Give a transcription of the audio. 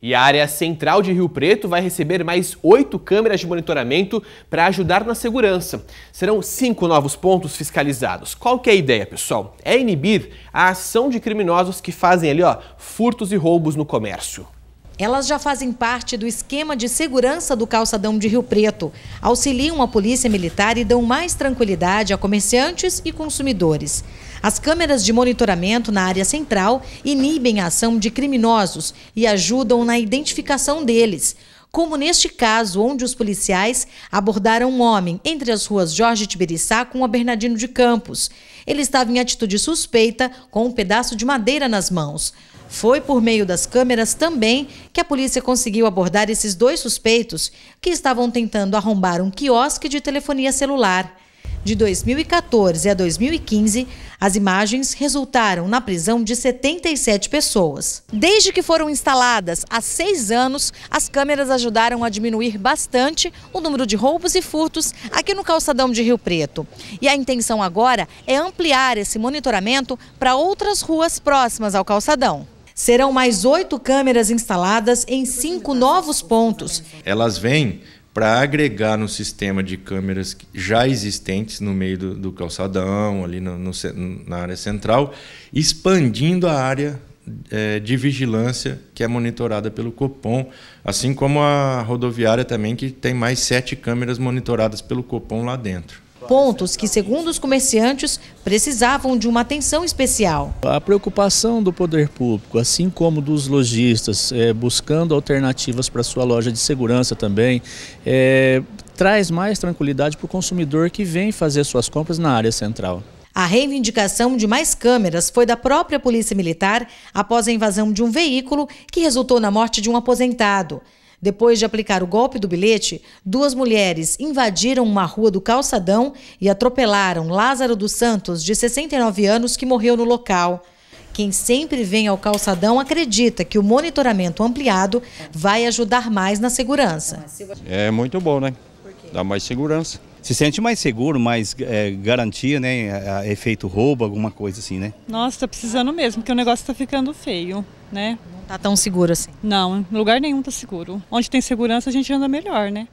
E a área central de Rio Preto vai receber mais oito câmeras de monitoramento para ajudar na segurança. Serão cinco novos pontos fiscalizados. Qual que é a ideia, pessoal? É inibir a ação de criminosos que fazem ali, ó, furtos e roubos no comércio. Elas já fazem parte do esquema de segurança do calçadão de Rio Preto, auxiliam a polícia militar e dão mais tranquilidade a comerciantes e consumidores. As câmeras de monitoramento na área central inibem a ação de criminosos e ajudam na identificação deles como neste caso, onde os policiais abordaram um homem entre as ruas Jorge Tiberiçá com o Bernardino de Campos. Ele estava em atitude suspeita, com um pedaço de madeira nas mãos. Foi por meio das câmeras também que a polícia conseguiu abordar esses dois suspeitos que estavam tentando arrombar um quiosque de telefonia celular. De 2014 a 2015, as imagens resultaram na prisão de 77 pessoas. Desde que foram instaladas há seis anos, as câmeras ajudaram a diminuir bastante o número de roubos e furtos aqui no calçadão de Rio Preto. E a intenção agora é ampliar esse monitoramento para outras ruas próximas ao calçadão. Serão mais oito câmeras instaladas em cinco novos pontos. Elas vêm para agregar no sistema de câmeras já existentes no meio do, do calçadão, ali no, no, na área central, expandindo a área é, de vigilância que é monitorada pelo Copom, assim como a rodoviária também, que tem mais sete câmeras monitoradas pelo Copom lá dentro. Pontos que, segundo os comerciantes, precisavam de uma atenção especial. A preocupação do poder público, assim como dos lojistas, é, buscando alternativas para sua loja de segurança também, é, traz mais tranquilidade para o consumidor que vem fazer suas compras na área central. A reivindicação de mais câmeras foi da própria Polícia Militar após a invasão de um veículo que resultou na morte de um aposentado. Depois de aplicar o golpe do bilhete, duas mulheres invadiram uma rua do calçadão e atropelaram Lázaro dos Santos, de 69 anos, que morreu no local. Quem sempre vem ao calçadão acredita que o monitoramento ampliado vai ajudar mais na segurança. É muito bom, né? Dá mais segurança. Se sente mais seguro, mais é, garantia, né? Efeito roubo, alguma coisa assim, né? Nossa, tá precisando mesmo, porque o negócio tá ficando feio, né? tá tão seguro assim? Não, lugar nenhum tá seguro. Onde tem segurança a gente anda melhor, né?